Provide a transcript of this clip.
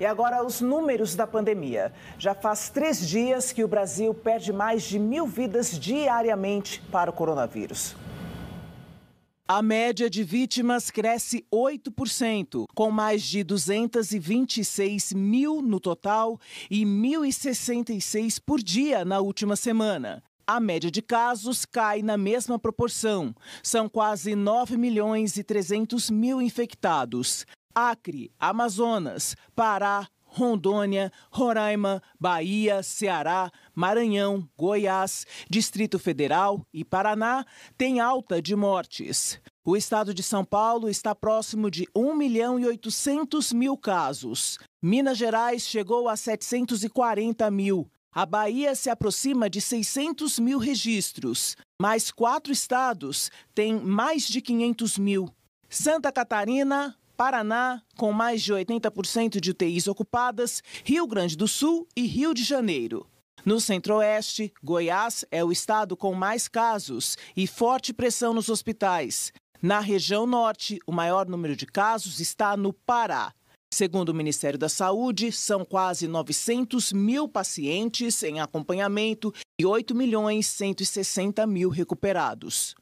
E agora, os números da pandemia. Já faz três dias que o Brasil perde mais de mil vidas diariamente para o coronavírus. A média de vítimas cresce 8%, com mais de 226 mil no total e 1.066 por dia na última semana. A média de casos cai na mesma proporção. São quase 9 milhões e 300 mil infectados. Acre, Amazonas, Pará, Rondônia, Roraima, Bahia, Ceará, Maranhão, Goiás, Distrito Federal e Paraná têm alta de mortes. O estado de São Paulo está próximo de 1 milhão e 800 mil casos. Minas Gerais chegou a 740 mil. A Bahia se aproxima de 600 mil registros. Mais quatro estados têm mais de 500 mil. Santa Catarina, Paraná, com mais de 80% de UTIs ocupadas, Rio Grande do Sul e Rio de Janeiro. No centro-oeste, Goiás é o estado com mais casos e forte pressão nos hospitais. Na região norte, o maior número de casos está no Pará. Segundo o Ministério da Saúde, são quase 900 mil pacientes em acompanhamento e 8 milhões 160 mil recuperados.